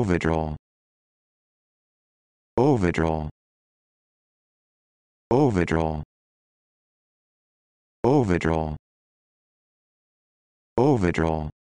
Overdraw. Overdraw. Overdraw. Overdraw. Overdraw.